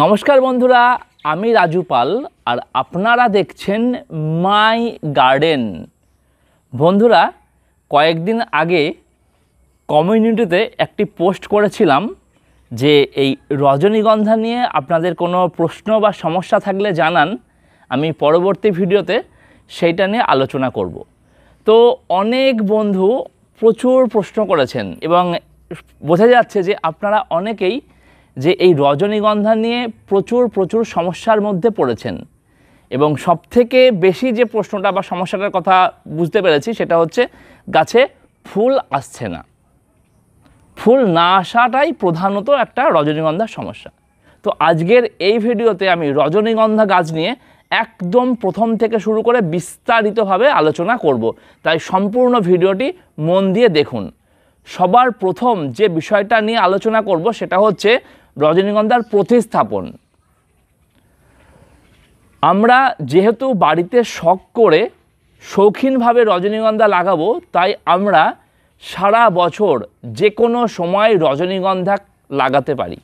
নমস্কার বন্ধুরা আমি রাজু পাল আর আপনারা দেখছেন মাই গার্ডেন বন্ধুরা কয়েকদিন আগে কমিউনিটিতে একটি পোস্ট করেছিলাম যে এই রজনীগন্ধা নিয়ে আপনাদের কোনো প্রশ্ন বা সমস্যা থাকলে জানান আমি পরবর্তী ভিডিওতে সেইটা নিয়ে আলোচনা করব তো অনেক বন্ধু প্রচুর প্রশ্ন করেছেন এবং বোঝা যাচ্ছে যে আপনারা অনেকেই যে এই রজনীগন্ধা নিয়ে প্রচুর প্রচুর সমস্যার মধ্যে পড়েছেন এবং সবথেকে বেশি যে প্রশ্নটা বা সমস্যাটার কথা বুঝতে পেরেছি সেটা হচ্ছে গাছে ফুল আসছে না ফুল না আসাটাই প্রধানত একটা রজনীগন্ধার সমস্যা তো আজকের এই ভিডিওতে আমি রজনীগন্ধা গাছ নিয়ে একদম প্রথম থেকে শুরু করে বিস্তারিতভাবে আলোচনা করব তাই সম্পূর্ণ ভিডিওটি মন দিয়ে দেখুন সবার প্রথম যে বিষয়টা নিয়ে আলোচনা করব সেটা হচ্ছে রজনীগন্ধার প্রতিস্থাপন আমরা যেহেতু বাড়িতে শখ করে শৌখিনভাবে রজনীগন্ধা লাগাবো তাই আমরা সারা বছর যে কোনো সময় রজনীগন্ধা লাগাতে পারি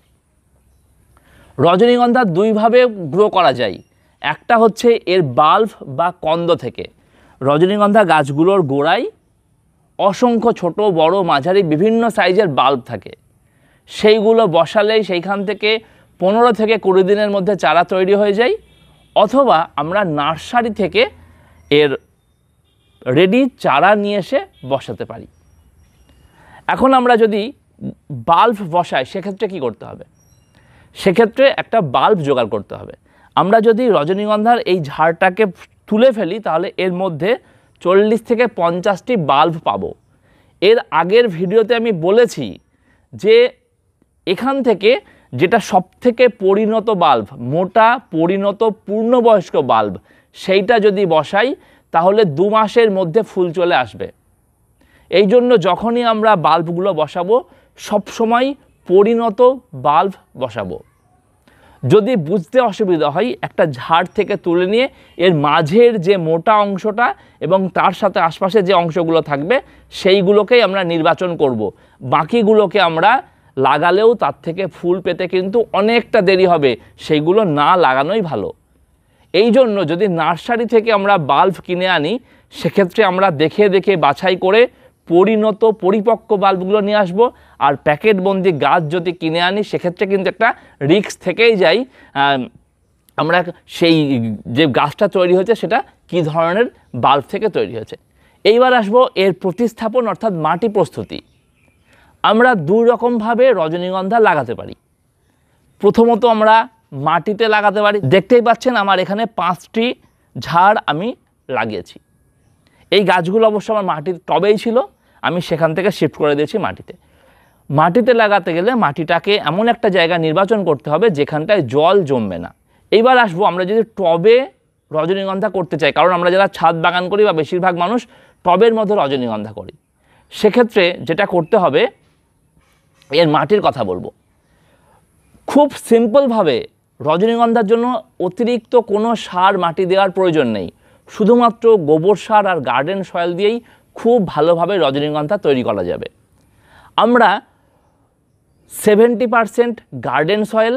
রজনীগন্ধা দুইভাবে গ্রো করা যায় একটা হচ্ছে এর বাল্ব বা কন্দ থেকে রজনীগন্ধা গাছগুলোর গোড়ায় অসংখ্য ছোট বড় মাঝারি বিভিন্ন সাইজের বাল্ব থাকে সেইগুলো বসালেই সেইখান থেকে পনেরো থেকে কুড়ি দিনের মধ্যে চারা তৈরি হয়ে যায় অথবা আমরা নার্সারি থেকে এর রেডি চারা নিয়ে এসে বসাতে পারি এখন আমরা যদি বাল্ব বসাই সেক্ষেত্রে কি করতে হবে সেক্ষেত্রে একটা বাল্ব জোগাড় করতে হবে আমরা যদি রজনীগন্ধার এই ঝাড়টাকে তুলে ফেলি তাহলে এর মধ্যে চল্লিশ থেকে পঞ্চাশটি বাল্ব পাবো এর আগের ভিডিওতে আমি বলেছি যে এখান থেকে যেটা সবথেকে পরিণত বাল্ব মোটা পরিণত পূর্ণবয়স্ক বাল্ব সেইটা যদি বসাই তাহলে দু মাসের মধ্যে ফুল চলে আসবে এই জন্য যখনই আমরা বাল্বগুলো বসাবো সবসময় পরিণত বাল্ব বসাবো যদি বুঝতে অসুবিধা হয় একটা ঝাড় থেকে তুলে নিয়ে এর মাঝের যে মোটা অংশটা এবং তার সাথে আশপাশে যে অংশগুলো থাকবে সেইগুলোকেই আমরা নির্বাচন করব। বাকিগুলোকে আমরা লাগালেও তার থেকে ফুল পেতে কিন্তু অনেকটা দেরি হবে সেইগুলো না লাগানোই ভালো এই জন্য যদি নার্সারি থেকে আমরা বাল্ব কিনে আনি সেক্ষেত্রে আমরা দেখে দেখে বাছাই করে পরিণত পরিপক্ক বাল্বগুলো নিয়ে আসব আর প্যাকেটবন্দি গাছ যদি কিনে আনি সেক্ষেত্রে কিন্তু একটা রিক্স থেকেই যাই আমরা সেই যে গাছটা তৈরি হয়েছে সেটা কি ধরনের বাল্ব থেকে তৈরি হয়েছে এইবার আসবো এর প্রতিস্থাপন অর্থাৎ মাটি প্রস্তুতি আমরা দুই রকমভাবে রজনীগন্ধা লাগাতে পারি প্রথমত আমরা মাটিতে লাগাতে পারি দেখতেই পাচ্ছেন আমার এখানে পাঁচটি ঝাড় আমি লাগিয়েছি এই গাছগুলো অবশ্য আমার মাটির টবেই ছিল আমি সেখান থেকে শিফট করে দিয়েছি মাটিতে মাটিতে লাগাতে গেলে মাটিটাকে এমন একটা জায়গা নির্বাচন করতে হবে যেখানটায় জল জমবে না এইবার আসবো আমরা যদি টবে রজনীগন্ধা করতে চাই কারণ আমরা যারা ছাদ বাগান করি বা বেশিরভাগ মানুষ টবের মধ্যে রজনীগন্ধা করি সেক্ষেত্রে যেটা করতে হবে এর মাটির কথা বলবো খুব সিম্পলভাবে রজনীগন্ধার জন্য অতিরিক্ত কোনো সার মাটি দেওয়ার প্রয়োজন নেই শুধুমাত্র গোবর সার আর গার্ডেন সয়েল দিয়েই খুব ভালোভাবে রজনীগন্ধা তৈরি করা যাবে আমরা সেভেন্টি পারসেন্ট গার্ডেন সয়েল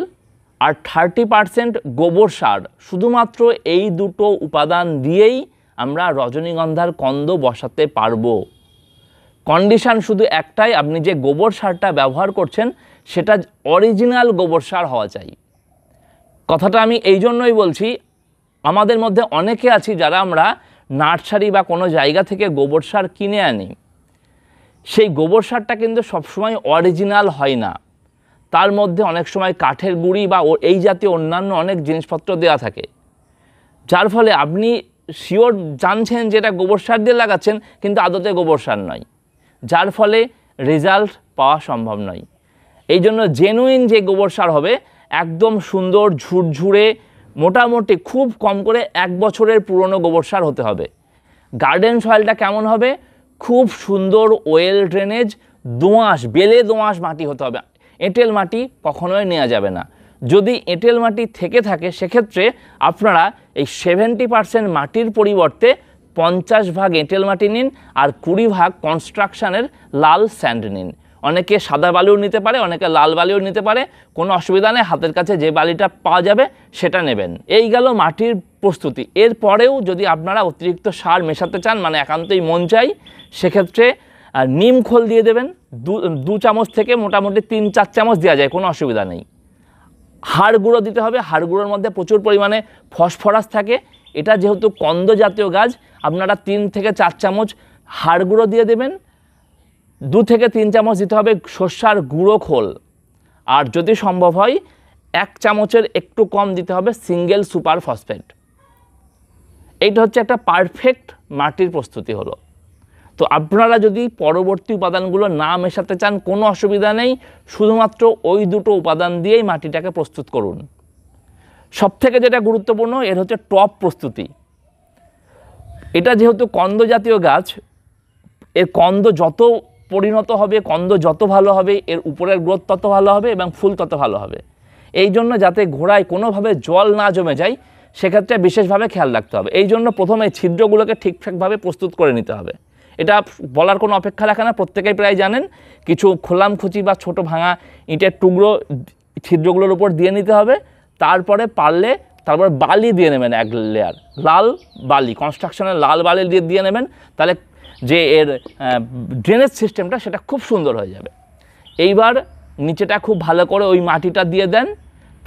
আর থার্টি পারসেন্ট গোবর সার শুধুমাত্র এই দুটো উপাদান দিয়েই আমরা রজনীগন্ধার কন্দ বসাতে পারবো কন্ডিশান শুধু একটাই আপনি যে গোবর সারটা ব্যবহার করছেন সেটা অরিজিনাল গোবর সার হওয়া চাই কথাটা আমি এই জন্যই বলছি আমাদের মধ্যে অনেকে আছি যারা আমরা নার্সারি বা কোনো জায়গা থেকে গোবর সার কিনে আনি সেই গোবর সারটা কিন্তু সবসময় অরিজিনাল হয় না তার মধ্যে অনেক সময় কাঠের গুঁড়ি বা এই জাতীয় অন্যান্য অনেক জিনিসপত্র দেওয়া থাকে যার ফলে আপনি শিওর জানছেন যেটা গোবর সার দিয়ে লাগাচ্ছেন কিন্তু আদতে গোবর সার নয় যার ফলে রেজাল্ট পাওয়া সম্ভব নয় এই জন্য জেনুইন যে গোবর সার হবে একদম সুন্দর ঝুরঝুরে মোটামুটি খুব কম করে এক বছরের পুরনো গোবর সার হতে হবে গার্ডেন সয়েলটা কেমন হবে খুব সুন্দর ওয়েল ড্রেনেজ দোঁয়াশ বেলে দোঁয়াশ মাটি হতে হবে এঁটেল মাটি কখনোই নেওয়া যাবে না যদি এঁটেল মাটি থেকে থাকে সেক্ষেত্রে আপনারা এই সেভেন্টি পার্সেন্ট মাটির পরিবর্তে পঞ্চাশ ভাগ এঁটেল মাটি নিন আর কুড়ি ভাগ কনস্ট্রাকশানের লাল স্যান্ড নিন অনেকে সাদা বালিও নিতে পারে অনেকে লাল বালিও নিতে পারে কোনো অসুবিধা নেই হাতের কাছে যে বালিটা পাওয়া যাবে সেটা নেবেন এই গেল মাটির প্রস্তুতি এরপরেও যদি আপনারা অতিরিক্ত সার মেশাতে চান মানে একান্তই মন চাই সেক্ষেত্রে নিম খোল দিয়ে দেবেন দু চামচ থেকে মোটামুটি তিন চার চামচ দেওয়া যায় কোনো অসুবিধা নেই হাড় গুঁড়ো দিতে হবে হাড় গুঁড়োর মধ্যে প্রচুর পরিমাণে ফসফরাস থাকে এটা যেহেতু কন্দ জাতীয় গাছ আপনারা তিন থেকে চার চামচ হাড় গুঁড়ো দিয়ে দেবেন দু থেকে তিন চামচ দিতে হবে সর্ষার গুঁড়ো খোল আর যদি সম্ভব হয় এক চামচের একটু কম দিতে হবে সিঙ্গেল সুপার ফসফেট এইটা হচ্ছে একটা পারফেক্ট মাটির প্রস্তুতি হলো তো আপনারা যদি পরবর্তী উপাদানগুলো না মেশাতে চান কোনো অসুবিধা নেই শুধুমাত্র ওই দুটো উপাদান দিয়েই মাটিটাকে প্রস্তুত করুন সবথেকে যেটা গুরুত্বপূর্ণ এর হচ্ছে টপ প্রস্তুতি এটা যেহেতু কন্দ জাতীয় গাছ এর কন্দ যত পরিণত হবে কন্দ যত ভালো হবে এর উপরের গ্রোথ তত ভালো হবে এবং ফুল তত ভালো হবে এই জন্য যাতে ঘোড়ায় কোনোভাবে জল না জমে যায় সেক্ষেত্রে বিশেষভাবে খেয়াল রাখতে হবে এই জন্য প্রথমে ছিদ্রগুলোকে ঠিকঠাকভাবে প্রস্তুত করে নিতে হবে এটা বলার কোনো অপেক্ষা রাখে না প্রত্যেকেই প্রায় জানেন কিছু খোলামখুচি বা ছোট ভাঙা ইঁটের টুকরো ছিদ্রগুলোর উপর দিয়ে নিতে হবে তারপরে পারলে তারপর বালি দিয়ে নেবেন এক লেয়ার লাল বালি কনস্ট্রাকশনের লাল বালি দিয়ে দিয়ে নেবেন তাহলে যে এর ড্রেনেজ সিস্টেমটা সেটা খুব সুন্দর হয়ে যাবে এইবার নিচেটা খুব ভালো করে ওই মাটিটা দিয়ে দেন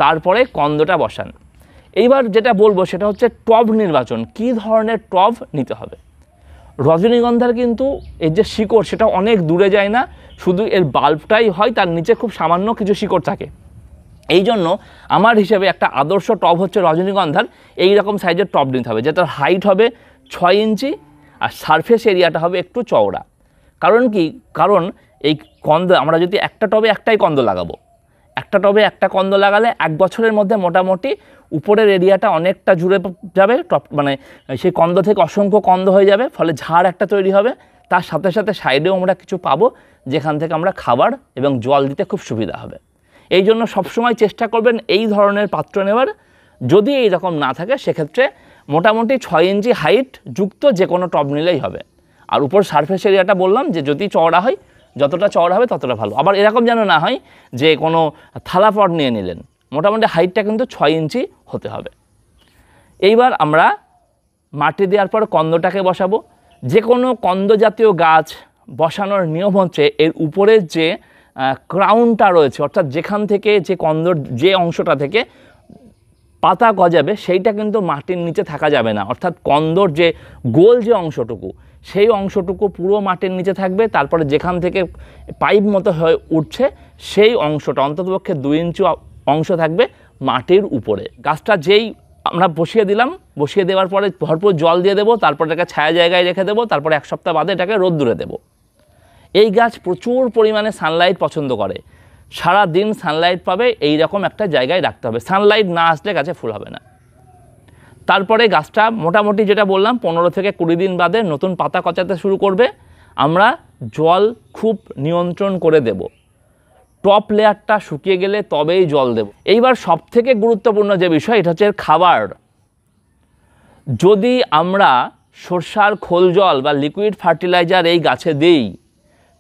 তারপরে কন্দটা বসান এইবার যেটা বলবো সেটা হচ্ছে টব নির্বাচন কি ধরনের টব নিতে হবে রজনীগন্ধার কিন্তু এর যে শিকড় সেটা অনেক দূরে যায় না শুধু এর বাল্বটাই হয় তার নিচে খুব সামান্য কিছু শিকড় থাকে এই জন্য আমার হিসেবে একটা আদর্শ টব হচ্ছে রজনীগন্ধার এই রকম সাইজের টপ নিতে হবে যেটার হাইট হবে ছয় ইঞ্চি আর সারফেস এরিয়াটা হবে একটু চওড়া কারণ কি কারণ এই কন্দ আমরা যদি একটা টবে একটাই কন্দ লাগাবো একটা টবে একটা কন্দ লাগালে এক বছরের মধ্যে মোটামুটি উপরের এরিয়াটা অনেকটা জুড়ে যাবে টপ মানে সেই কন্দ থেকে অসংখ্য কন্দ হয়ে যাবে ফলে ঝাড় একটা তৈরি হবে তার সাথে সাথে সাইডেও আমরা কিছু পাবো যেখান থেকে আমরা খাবার এবং জল দিতে খুব সুবিধা হবে এই জন্য সবসময় চেষ্টা করবেন এই ধরনের পাত্র নেওয়ার যদি এই রকম না থাকে সেক্ষেত্রে মোটামুটি ছয় ইঞ্চি হাইট যুক্ত যে কোনো টব নিলেই হবে আর উপর সারফেস এরিয়াটা বললাম যে যদি চওড়া হয় যতটা চওড়া হবে ততটা ভালো আবার এরকম যেন না হয় যে কোনো থালাপট নিয়ে নিলেন মোটামুটি হাইটটা কিন্তু ছয় ইঞ্চি হতে হবে এইবার আমরা মাটি দেওয়ার পর কন্দটাকে বসাবো যে কোনো কন্দ জাতীয় গাছ বসানোর নিয়ম হচ্ছে এর উপরে যে ক্রাউনটা রয়েছে অর্থাৎ যেখান থেকে যে কন্দর যে অংশটা থেকে পাতা গজাবে সেইটা কিন্তু মাটির নিচে থাকা যাবে না অর্থাৎ কন্দর যে গোল যে অংশটুকু সেই অংশটুকু পুরো মাটির নিচে থাকবে তারপরে যেখান থেকে পাইপ মতো হয়ে উঠছে সেই অংশটা অন্ততপক্ষে দুই ইঞ্চি অংশ থাকবে মাটির উপরে গাছটা যেই আমরা বসিয়ে দিলাম বসিয়ে দেওয়ার পরে ভরপুর জল দিয়ে দেবো তারপর এটাকে ছায়া জায়গায় রেখে দেবো তারপরে এক সপ্তাহ বাদে এটাকে রোদ্দুরে দেবো এই গাছ প্রচুর পরিমাণে সানলাইট পছন্দ করে সারা দিন সানলাইট পাবে এই রকম একটা জায়গায় রাখতে হবে সানলাইট না আসলে গাছে ফুল হবে না তারপরে গাছটা মোটামুটি যেটা বললাম পনেরো থেকে কুড়ি দিন বাদে নতুন পাতা কচাতে শুরু করবে আমরা জল খুব নিয়ন্ত্রণ করে দেব টপ লেয়ারটা শুকিয়ে গেলে তবেই জল দেব এইবার সব থেকে গুরুত্বপূর্ণ যে বিষয় এটা হচ্ছে খাবার যদি আমরা সর্ষার খোল জল বা লিকুইড ফার্টিলাইজার এই গাছে দিই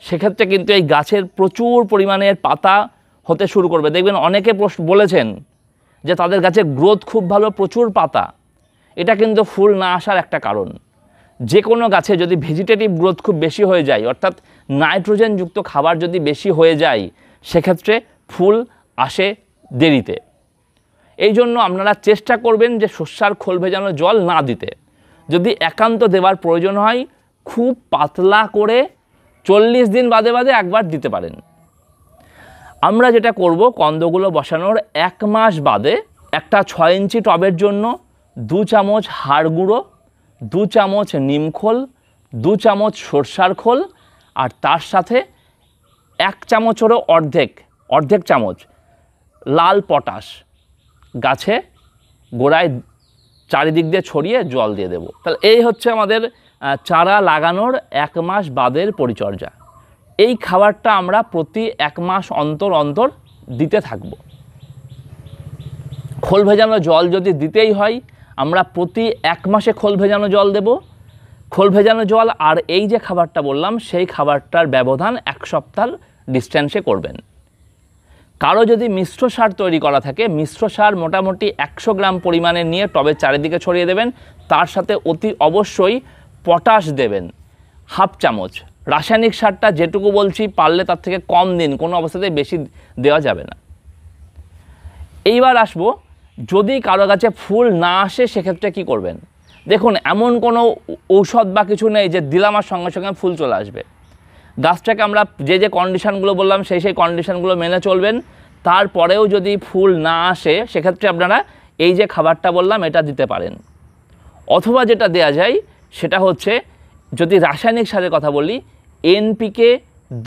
সেক্ষেত্রে কিন্তু এই গাছের প্রচুর পরিমাণের পাতা হতে শুরু করবে দেখবেন অনেকে প্রশ্ন বলেছেন যে তাদের গাছের গ্রোথ খুব ভালো প্রচুর পাতা এটা কিন্তু ফুল না আসার একটা কারণ যে কোনো গাছে যদি ভেজিটেটিভ গ্রোথ খুব বেশি হয়ে যায় অর্থাৎ নাইট্রোজেনযুক্ত খাবার যদি বেশি হয়ে যায় সেক্ষেত্রে ফুল আসে দেরিতে এই জন্য আপনারা চেষ্টা করবেন যে শস্যার খোল ভেজানো জল না দিতে যদি একান্ত দেওয়ার প্রয়োজন হয় খুব পাতলা করে চল্লিশ দিন বাদে বাদে একবার দিতে পারেন আমরা যেটা করব কন্দগুলো বসানোর এক মাস বাদে একটা ছয় ইঞ্চি টবের জন্য দু চামচ হাড় গুঁড়ো দু চামচ নিমখোল দু চামচ সর্ষার খোল আর তার সাথে এক চামচেরও অর্ধেক অর্ধেক চামচ লাল পটাশ গাছে গোড়ায় চারিদিক দিয়ে ছড়িয়ে জল দিয়ে দেব তাহলে এই হচ্ছে আমাদের চারা লাগানোর এক মাস বাদের পরিচর্যা এই খাবারটা আমরা প্রতি এক মাস অন্তর অন্তর দিতে থাকব খোল ভেজানো জল যদি দিতেই হয় আমরা প্রতি এক মাসে খোল ভেজানো জল দেব খোল ভেজানো জল আর এই যে খাবারটা বললাম সেই খাবারটার ব্যবধান এক সপ্তাহ ডিস্ট্যান্সে করবেন কারো যদি মিশ্র সার তৈরি করা থাকে মিশ্র সার মোটামুটি একশো গ্রাম পরিমাণে নিয়ে টবের চারিদিকে ছড়িয়ে দেবেন তার সাথে অতি অবশ্যই পটাশ দেবেন হাফ চামচ রাসায়নিক সারটা যেটুকু বলছি পারলে তার থেকে কম দিন কোনো অবস্থাতেই বেশি দেওয়া যাবে না এইবার আসবো যদি কারো গাছে ফুল না আসে সেক্ষেত্রে কি করবেন দেখুন এমন কোনো ঔষধ বা কিছু নেই যে দিলাম আর সঙ্গে সঙ্গে ফুল চলে আসবে গাছটাকে আমরা যে যে কন্ডিশানগুলো বললাম সেই সেই কন্ডিশানগুলো মেনে চলবেন তারপরেও যদি ফুল না আসে সেক্ষেত্রে আপনারা এই যে খাবারটা বললাম এটা দিতে পারেন অথবা যেটা দেয়া যায় সেটা হচ্ছে যদি রাসায়নিক সারের কথা বলি এনপিকে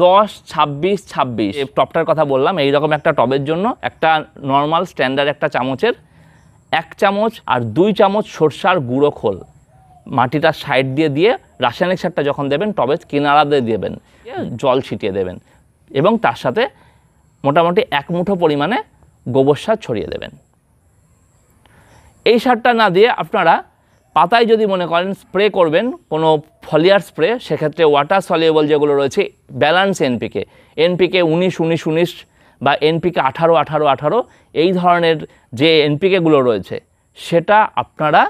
দশ ছাব্বিশ ছাব্বিশ টপটার কথা বললাম এই রকম একটা টবের জন্য একটা নর্মাল স্ট্যান্ডার্ড একটা চামচের এক চামচ আর দুই চামচ সরষার গুঁড়ো খোল মাটিটা সাইড দিয়ে দিয়ে রাসায়নিক সারটা যখন দেবেন টবে কিনারা দিয়ে দেবেন জল ছিটিয়ে দেবেন এবং তার সাথে মোটামুটি এক মুঠো পরিমাণে গোবর সার ছড়িয়ে দেবেন এই সারটা না দিয়ে আপনারা পাতায় যদি মনে করেন স্প্রে করবেন কোনো ফলিয়ার স্প্রে সেক্ষেত্রে ওয়াটার সলিউবল যেগুলো রয়েছে ব্যালান্স এনপিকে এনপিকে উনিশ উনিশ উনিশ বা এনপিকে আঠারো আঠারো আঠারো এই ধরনের যে এনপিকেগুলো রয়েছে সেটা আপনারা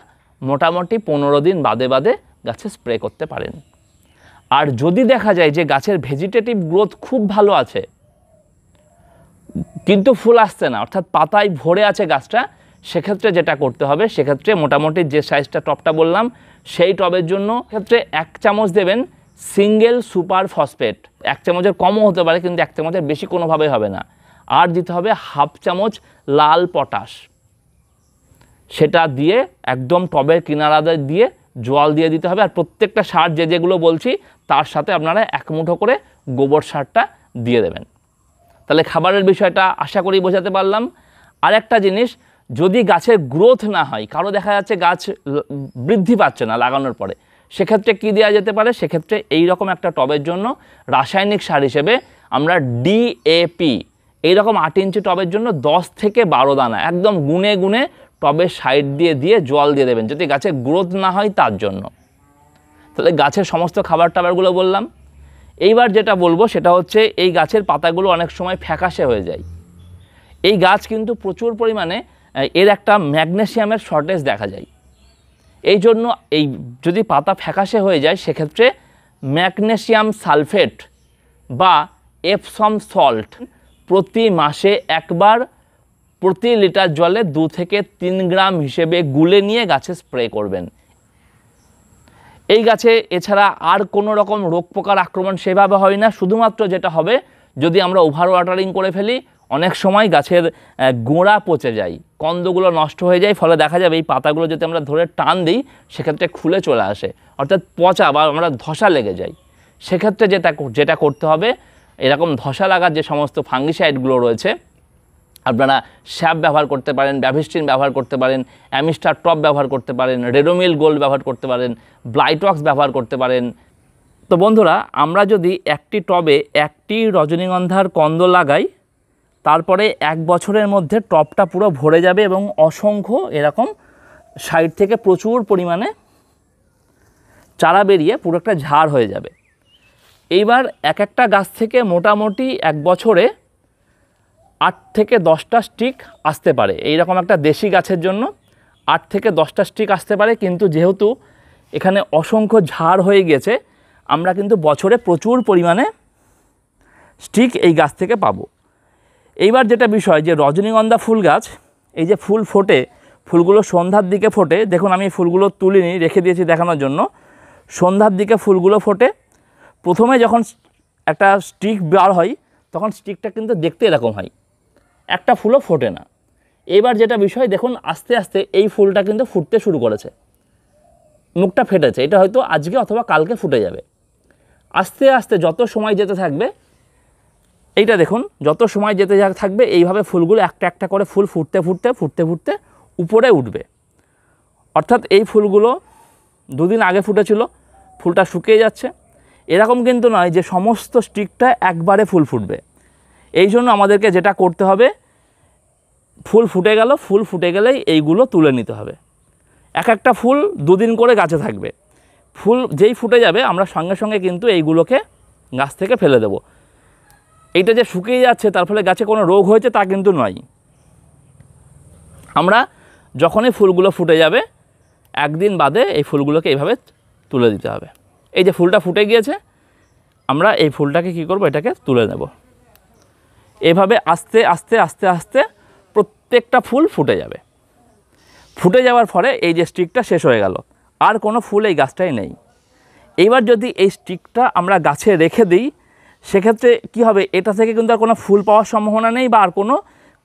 মোটামুটি পনেরো দিন বাদে বাদে গাছে স্প্রে করতে পারেন আর যদি দেখা যায় যে গাছের ভেজিটেটিভ গ্রোথ খুব ভালো আছে কিন্তু ফুল আসছে না অর্থাৎ পাতায় ভরে আছে গাছটা সেক্ষেত্রে যেটা করতে হবে সেক্ষেত্রে মোটামুটি যে সাইজটা টপটা বললাম সেই টবের জন্য ক্ষেত্রে এক চামচ দেবেন সিঙ্গেল সুপার ফসফেট এক চামচের কমও হতে পারে কিন্তু এক চামচের বেশি কোনোভাবেই হবে না আর দিতে হবে হাফ চামচ লাল পটাশ সেটা দিয়ে একদম টবের কিনারাদের দিয়ে জল দিয়ে দিতে হবে আর প্রত্যেকটা সার যে যেগুলো বলছি তার সাথে আপনারা এক মুঠো করে গোবর সারটা দিয়ে দেবেন তাহলে খাবারের বিষয়টা আশা করি বোঝাতে পারলাম আর একটা জিনিস যদি গাছের গ্রোথ না হয় কারো দেখা যাচ্ছে গাছ বৃদ্ধি পাচ্ছে না লাগানোর পরে সেক্ষেত্রে কি দেওয়া যেতে পারে সেক্ষেত্রে এই রকম একটা টবের জন্য রাসায়নিক সার হিসেবে আমরা ডিএপি এইরকম আট ইঞ্চি টবের জন্য দশ থেকে বারো দানা একদম গুনে গুনে টবের সাইড দিয়ে দিয়ে জল দিয়ে দেবেন যদি গাছের গ্রোথ না হয় তার জন্য তাহলে গাছের সমস্ত খাবার টাবারগুলো বললাম এইবার যেটা বলবো সেটা হচ্ছে এই গাছের পাতাগুলো অনেক সময় ফ্যাকাশে হয়ে যায় এই গাছ কিন্তু প্রচুর পরিমাণে এর একটা ম্যাগনেশিয়ামের শর্টেজ দেখা যায় এই জন্য এই যদি পাতা ফ্যাকাশে হয়ে যায় সেক্ষেত্রে ম্যাগনেশিয়াম সালফেট বা এফসম সল্ট প্রতি মাসে একবার প্রতি লিটার জলে দু থেকে তিন গ্রাম হিসেবে গুলে নিয়ে গাছে স্প্রে করবেন এই গাছে এছাড়া আর কোনো রকম রোগ পোকার আক্রমণ সেভাবে হয় না শুধুমাত্র যেটা হবে যদি আমরা ওভার ওয়াটারিং করে ফেলি অনেক সময় গাছের গোড়া পচে যায় কন্দগুলো নষ্ট হয়ে যায় ফলে দেখা যাবে এই পাতাগুলো যদি আমরা ধরে টান দিই সেক্ষেত্রে খুলে চলে আসে অর্থাৎ পচা বা আমরা ধসা লেগে যাই সেক্ষেত্রে যেটা যেটা করতে হবে এরকম ধসা লাগার যে সমস্ত ফাঙ্গিসাইডগুলো রয়েছে আপনারা স্যাপ ব্যবহার করতে পারেন ব্যাভিস্টিন ব্যবহার করতে পারেন অ্যামিস্টার টপ ব্যবহার করতে পারেন রেডোমিল গোল্ড ব্যবহার করতে পারেন ব্লাইটক্স ব্যবহার করতে পারেন তো বন্ধুরা আমরা যদি একটি টবে একটি রজনীগন্ধার কন্দ লাগাই তারপরে এক বছরের মধ্যে টপটা পুরো ভরে যাবে এবং অসংখ্য এরকম সাইড থেকে প্রচুর পরিমাণে চারা বেরিয়ে পুরো একটা ঝাড় হয়ে যাবে এইবার এক একটা গাছ থেকে মোটামুটি এক বছরে আট থেকে দশটা স্টিক আসতে পারে এইরকম একটা দেশি গাছের জন্য আট থেকে দশটা স্টিক আসতে পারে কিন্তু যেহেতু এখানে অসংখ্য ঝাড় হয়ে গেছে আমরা কিন্তু বছরে প্রচুর পরিমাণে স্টিক এই গাছ থেকে পাবো এইবার যেটা বিষয় যে রজনীগন্ধা ফুল গাছ এই যে ফুল ফোটে ফুলগুলো সন্ধ্যার দিকে ফোটে দেখুন আমি ফুলগুলো তুলিনি রেখে দিয়েছি দেখানোর জন্য সন্ধ্যার দিকে ফুলগুলো ফোটে প্রথমে যখন একটা স্টিক বার হয় তখন স্টিকটা কিন্তু দেখতে এরকম হয় একটা ফুলও ফোটে না এবার যেটা বিষয় দেখুন আস্তে আস্তে এই ফুলটা কিন্তু ফুটতে শুরু করেছে মুখটা ফেটেছে এটা হয়তো আজকে অথবা কালকে ফুটে যাবে আস্তে আস্তে যত সময় যেতে থাকবে এইটা দেখুন যত সময় যেতে যা থাকবে এইভাবে ফুলগুলো একটা একটা করে ফুল ফুটতে ফুটতে ফুটতে ফুটতে উপরে উঠবে অর্থাৎ এই ফুলগুলো দুদিন আগে ফুটেছিল ফুলটা শুকিয়ে যাচ্ছে এরকম কিন্তু নয় যে সমস্ত স্টিকটা একবারে ফুল ফুটবে এই জন্য আমাদেরকে যেটা করতে হবে ফুল ফুটে গেল ফুল ফুটে গেলেই এইগুলো তুলে নিতে হবে এক একটা ফুল দুদিন করে গাছে থাকবে ফুল যেই ফুটে যাবে আমরা সঙ্গে সঙ্গে কিন্তু এইগুলোকে গাছ থেকে ফেলে দেবো এটা যে শুকিয়ে যাচ্ছে তার ফলে গাছে কোনো রোগ হয়েছে তা কিন্তু নয় আমরা যখনই ফুলগুলো ফুটে যাবে একদিন বাদে এই ফুলগুলোকে এইভাবে তুলে দিতে হবে এই যে ফুলটা ফুটে গিয়েছে আমরা এই ফুলটাকে কি করব এটাকে তুলে নেব এভাবে আস্তে আস্তে আস্তে আস্তে প্রত্যেকটা ফুল ফুটে যাবে ফুটে যাওয়ার ফলে এই যে স্টিকটা শেষ হয়ে গেল আর কোনো ফুল এই গাছটাই নেই এইবার যদি এই স্টিকটা আমরা গাছে রেখে দিই সেক্ষেত্রে কি হবে এটা থেকে কিন্তু আর কোনো ফুল পাওয়ার সম্ভাবনা নেই বা আর কোনো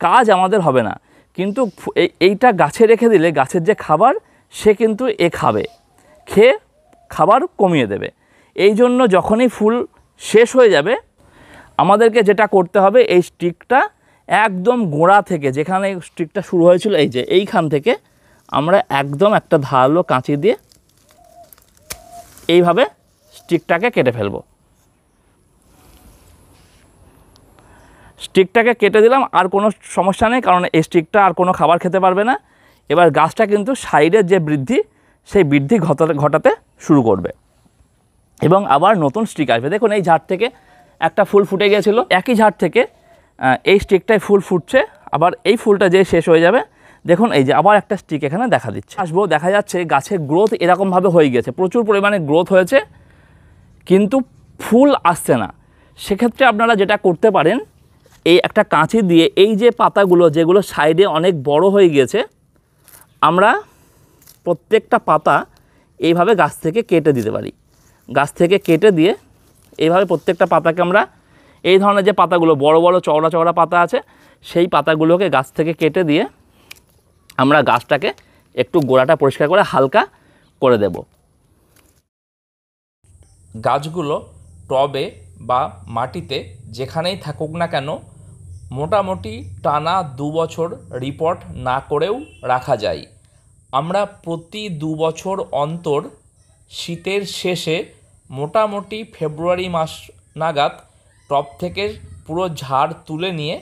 কাজ আমাদের হবে না কিন্তু এইটা গাছে রেখে দিলে গাছের যে খাবার সে কিন্তু এ খাবে খেয়ে খাবার কমিয়ে দেবে এই জন্য যখনই ফুল শেষ হয়ে যাবে আমাদেরকে যেটা করতে হবে এই স্টিকটা একদম গোড়া থেকে যেখানে স্টিকটা শুরু হয়েছিল এই যে এইখান থেকে আমরা একদম একটা ধারালো কাঁচি দিয়ে এইভাবে স্টিকটাকে কেটে ফেলবো স্টিকটাকে কেটে দিলাম আর কোনো সমস্যা নেই কারণ এই স্টিকটা আর কোনো খাবার খেতে পারবে না এবার গাছটা কিন্তু সাইডের যে বৃদ্ধি সেই বৃদ্ধি ঘটাতে শুরু করবে এবং আবার নতুন স্টিক আসবে দেখুন এই ঝাড় থেকে একটা ফুল ফুটে গিয়েছিলো একই ঝাড় থেকে এই স্টিকটায় ফুল ফুটছে আবার এই ফুলটা যে শেষ হয়ে যাবে দেখুন এই যে আবার একটা স্টিক এখানে দেখা দিচ্ছে আসবো দেখা যাচ্ছে গাছের গ্রোথ এরকমভাবে হয়ে গেছে প্রচুর পরিমাণে গ্রোথ হয়েছে কিন্তু ফুল আসছে না সেক্ষেত্রে আপনারা যেটা করতে পারেন এই একটা কাঁচি দিয়ে এই যে পাতাগুলো যেগুলো সাইডে অনেক বড় হয়ে গিয়েছে আমরা প্রত্যেকটা পাতা এইভাবে গাছ থেকে কেটে দিতে পারি গাছ থেকে কেটে দিয়ে এইভাবে প্রত্যেকটা পাতাকে আমরা এই ধরনের যে পাতাগুলো বড় বড় চওড়া চওড়া পাতা আছে সেই পাতাগুলোকে গাছ থেকে কেটে দিয়ে আমরা গাছটাকে একটু গোড়াটা পরিষ্কার করে হালকা করে দেব গাছগুলো টবে বা মাটিতে যেখানেই থাকুক না কেন মোটামুটি টানা দু বছর রিপোর্ট না করেও রাখা যায় আমরা প্রতি দু বছর অন্তর শীতের শেষে মোটামুটি ফেব্রুয়ারি মাস নাগাদ টপ থেকে পুরো ঝাড় তুলে নিয়ে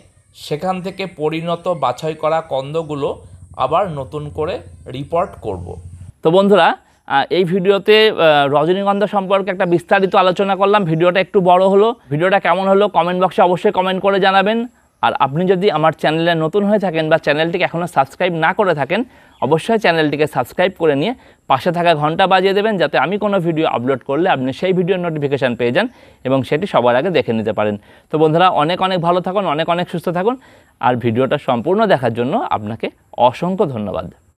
সেখান থেকে পরিণত বাছাই করা কন্দগুলো আবার নতুন করে রিপোর্ট করব। তো বন্ধুরা এই ভিডিওতে রজনীগন্ধা সম্পর্কে একটা বিস্তারিত আলোচনা করলাম ভিডিওটা একটু বড় হলো ভিডিওটা কেমন হলো কমেন্ট বক্সে অবশ্যই কমেন্ট করে জানাবেন আর আপনি যদি আমার চ্যানেলে নতুন হয়ে থাকেন বা চ্যানেলটিকে এখনও সাবস্ক্রাইব না করে থাকেন অবশ্যই চ্যানেলটিকে সাবস্ক্রাইব করে নিয়ে পাশে থাকা ঘন্টা বাজিয়ে দেবেন যাতে আমি কোনো ভিডিও আপলোড করলে আপনি সেই ভিডিওর নোটিফিকেশান পেয়ে যান এবং সেটি সবার আগে দেখে নিতে পারেন তো বন্ধুরা অনেক অনেক ভালো থাকুন অনেক অনেক সুস্থ থাকুন আর ভিডিওটা সম্পূর্ণ দেখার জন্য আপনাকে অসংখ্য ধন্যবাদ